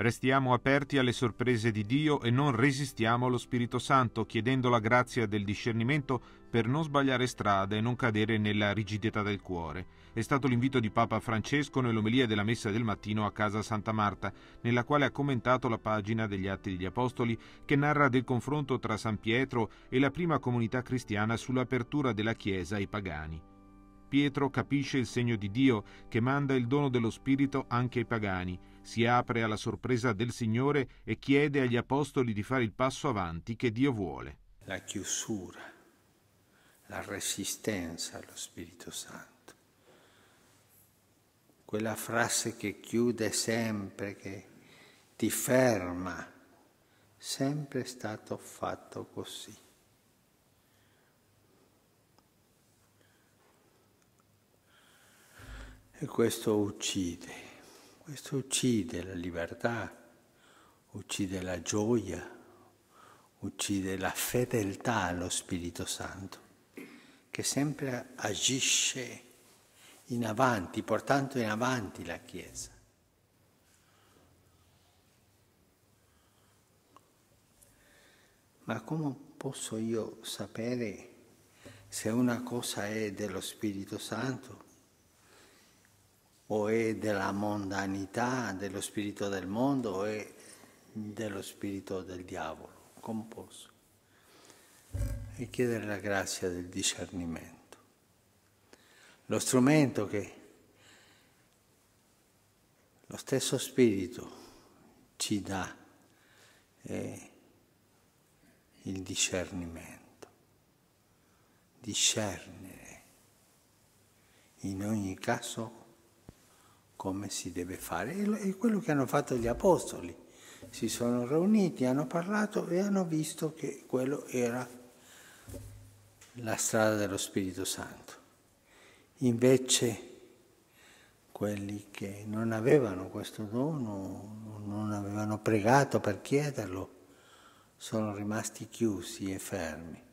Restiamo aperti alle sorprese di Dio e non resistiamo allo Spirito Santo, chiedendo la grazia del discernimento per non sbagliare strada e non cadere nella rigidità del cuore. È stato l'invito di Papa Francesco nell'omelia della messa del mattino a casa Santa Marta, nella quale ha commentato la pagina degli Atti degli Apostoli che narra del confronto tra San Pietro e la prima comunità cristiana sull'apertura della Chiesa ai pagani. Pietro capisce il segno di Dio che manda il dono dello Spirito anche ai pagani si apre alla sorpresa del Signore e chiede agli Apostoli di fare il passo avanti che Dio vuole. La chiusura, la resistenza allo Spirito Santo. Quella frase che chiude sempre, che ti ferma, sempre è stato fatto così. E questo uccide. Questo uccide la libertà, uccide la gioia, uccide la fedeltà allo Spirito Santo, che sempre agisce in avanti, portando in avanti la Chiesa. Ma come posso io sapere se una cosa è dello Spirito Santo o è della mondanità, dello spirito del mondo o è dello spirito del diavolo, composto. E chiedere la grazia del discernimento. Lo strumento che lo stesso spirito ci dà è il discernimento. Discernere in ogni caso come si deve fare. E quello che hanno fatto gli apostoli. Si sono riuniti, hanno parlato e hanno visto che quello era la strada dello Spirito Santo. Invece quelli che non avevano questo dono, non avevano pregato per chiederlo, sono rimasti chiusi e fermi.